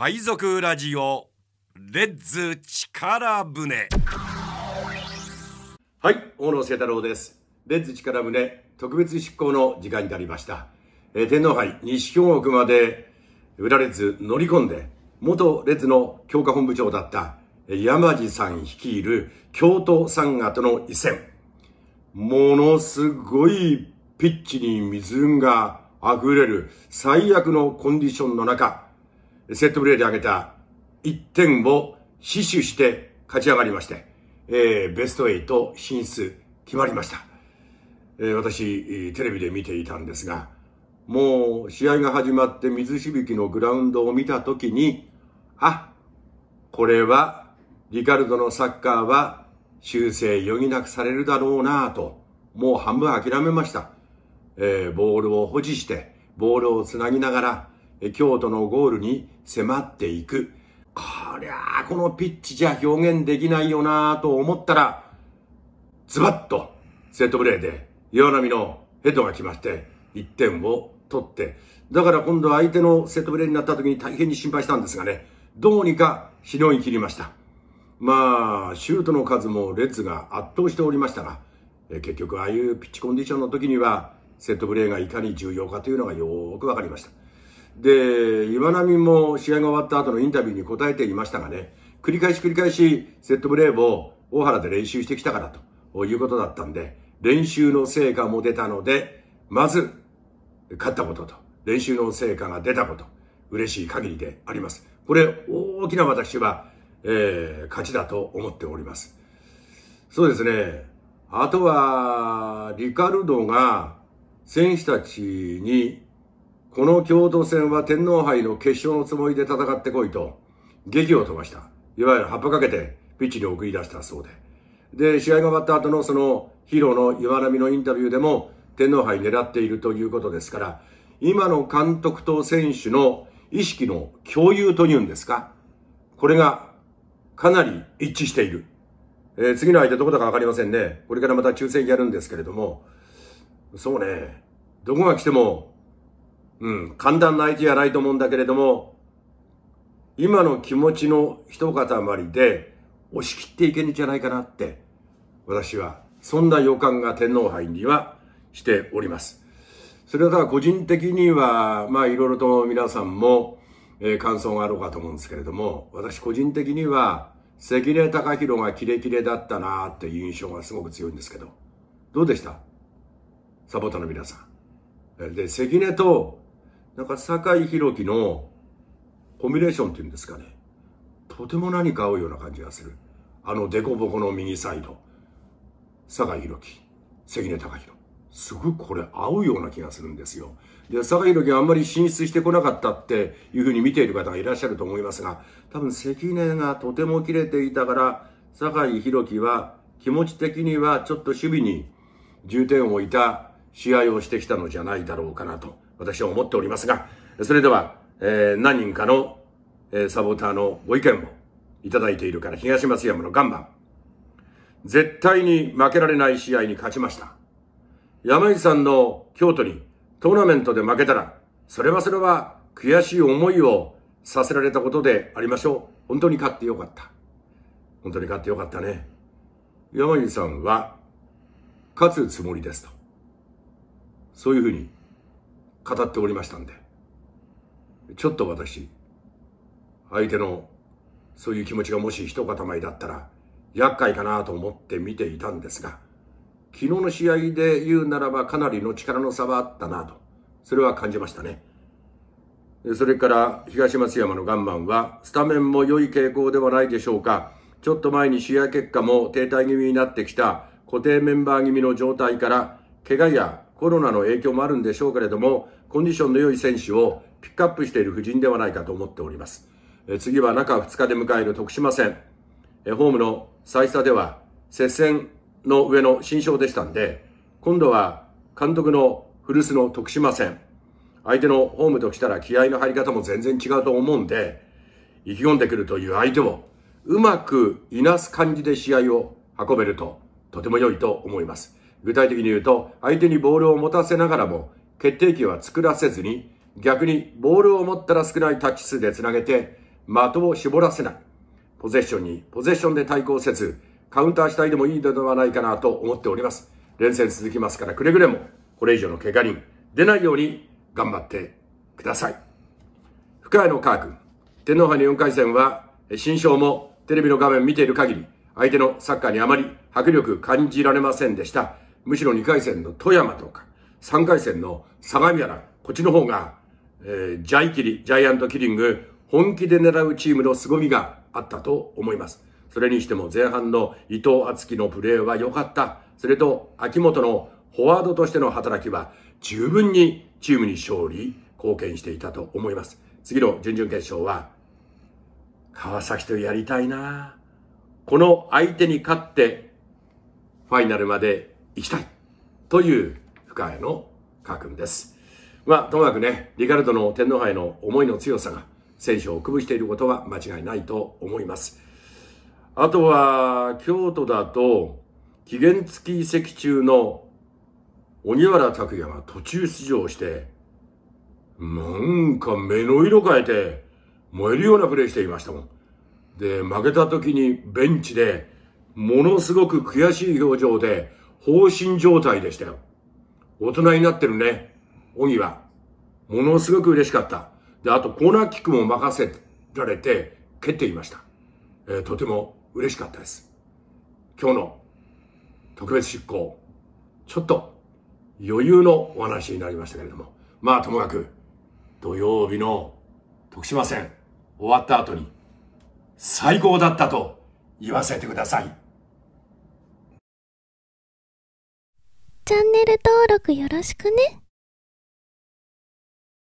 海賊ラジオレッズ力船はい大野瀬太郎ですレッズ力船特別執行の時間になりました、えー、天皇杯西京極まで裏レッズ乗り込んで元レッズの強化本部長だった山地さん率いる京都山ンとの一戦ものすごいピッチに水が溢れる最悪のコンディションの中セットプレーで挙げた1点を死守して勝ち上がりまして、えー、ベスト8進出決まりました。えー、私、テレビで見ていたんですが、もう試合が始まって水しぶきのグラウンドを見たときに、あ、これはリカルドのサッカーは修正余儀なくされるだろうなと、もう半分諦めました。えー、ボールを保持して、ボールをつなぎながら、京都のゴールに迫っていく。こりゃあ、このピッチじゃ表現できないよなと思ったら、ズバッとセットプレーで岩波のヘッドが来まして、1点を取って、だから今度は相手のセットプレーになった時に大変に心配したんですがね、どうにかしのぎ切りました。まあ、シュートの数も列が圧倒しておりましたが、結局ああいうピッチコンディションの時には、セットプレーがいかに重要かというのがよーくわかりました。で、岩波も試合が終わった後のインタビューに答えていましたがね、繰り返し繰り返しセットプレーを大原で練習してきたからということだったんで、練習の成果も出たので、まず、勝ったことと、練習の成果が出たこと、嬉しい限りであります。これ、大きな私は、えー、勝ちだと思っております。そうですね。あとは、リカルドが選手たちにこの共同戦は天皇杯の決勝のつもりで戦ってこいと、劇を飛ばした。いわゆる葉っぱかけて、ピッチに送り出したそうで。で、試合が終わった後のその、ヒーローの岩波のインタビューでも、天皇杯狙っているということですから、今の監督と選手の意識の共有というんですか、これがかなり一致している。えー、次の相手どこだかわかりませんね。これからまた抽選やるんですけれども、そうね、どこが来てもうん、簡単な相手じゃないと思うんだけれども、今の気持ちの一塊で押し切っていけるんじゃないかなって、私は、そんな予感が天皇杯にはしております。それはただ個人的には、まあいろいろと皆さんも、えー、感想があろうかと思うんですけれども、私個人的には、関根隆弘がキレキレだったなーっていう印象がすごく強いんですけど、どうでしたサポーターの皆さん。で、関根となんか酒井宏樹のコミュレーションっていうんですかね。とても何か合うような感じがする。あの凸凹の右サイド。酒井宏樹、関根隆弘。すごくこれ合うような気がするんですよ。で、酒井宏樹があんまり進出してこなかったっていうふうに見ている方がいらっしゃると思いますが、多分関根がとても切れていたから、酒井宏樹は気持ち的にはちょっと守備に重点を置いた試合をしてきたのじゃないだろうかなと。私は思っておりますが、それでは、えー、何人かの、えー、サポーターのご意見をいただいているから、東松山の岩盤。絶対に負けられない試合に勝ちました。山口さんの京都にトーナメントで負けたら、それはそれは悔しい思いをさせられたことでありましょう。本当に勝ってよかった。本当に勝ってよかったね。山口さんは、勝つつもりですと。そういうふうに語っておりましたんで、ちょっと私、相手のそういう気持ちがもし一塊だったら、厄介かなと思って見ていたんですが、昨日の試合で言うならばかなりの力の差はあったなと、それは感じましたね。それから東松山のガンマンは、スタメンも良い傾向ではないでしょうか。ちょっと前に試合結果も停滞気味になってきた固定メンバー気味の状態から、怪我やコロナの影響もあるんでしょうけれども、コンディションの良い選手をピックアップしている布陣ではないかと思っております。え次は中2日で迎える徳島戦。えホームの最差では接戦の上の新勝でしたんで、今度は監督の古巣の徳島戦。相手のホームときたら気合の入り方も全然違うと思うんで、意気込んでくるという相手をうまくいなす感じで試合を運べるととても良いと思います。具体的に言うと、相手にボールを持たせながらも、決定機は作らせずに、逆にボールを持ったら少ないタッチ数でつなげて、的を絞らせない。ポゼッションに、ポゼッションで対抗せず、カウンターしたいでもいいのではないかなと思っております。連戦続きますから、くれぐれも、これ以上の怪我人、出ないように頑張ってください。深谷のー君、天皇杯の4回戦は、新章もテレビの画面見ている限り、相手のサッカーにあまり迫力感じられませんでした。むしろ2回戦の富山とか、3回戦の相模原、こっちの方が、えー、ジャイキリ、ジャイアントキリング、本気で狙うチームの凄みがあったと思います。それにしても前半の伊藤敦樹のプレーは良かった。それと秋元のフォワードとしての働きは十分にチームに勝利、貢献していたと思います。次の準々決勝は、川崎とやりたいなこの相手に勝って、ファイナルまで行きたいという深谷の家訓です。まあ、ともかくね、リカルドの天皇杯の思いの強さが選手を鼓舞していることは間違いないと思います。あとは、京都だと、期限付き移籍中の鬼原拓也が途中出場して、なんか目の色変えて、燃えるようなプレーしていましたもん。で、負けた時にベンチで、ものすごく悔しい表情で、放心状態でしたよ。大人になってるね、オギは。ものすごく嬉しかった。で、あとコーナーキックも任せられて蹴っていました。えー、とても嬉しかったです。今日の特別執行、ちょっと余裕のお話になりましたけれども、まあともかく土曜日の徳島戦終わった後に最高だったと言わせてください。チャンネル登録よろしくね。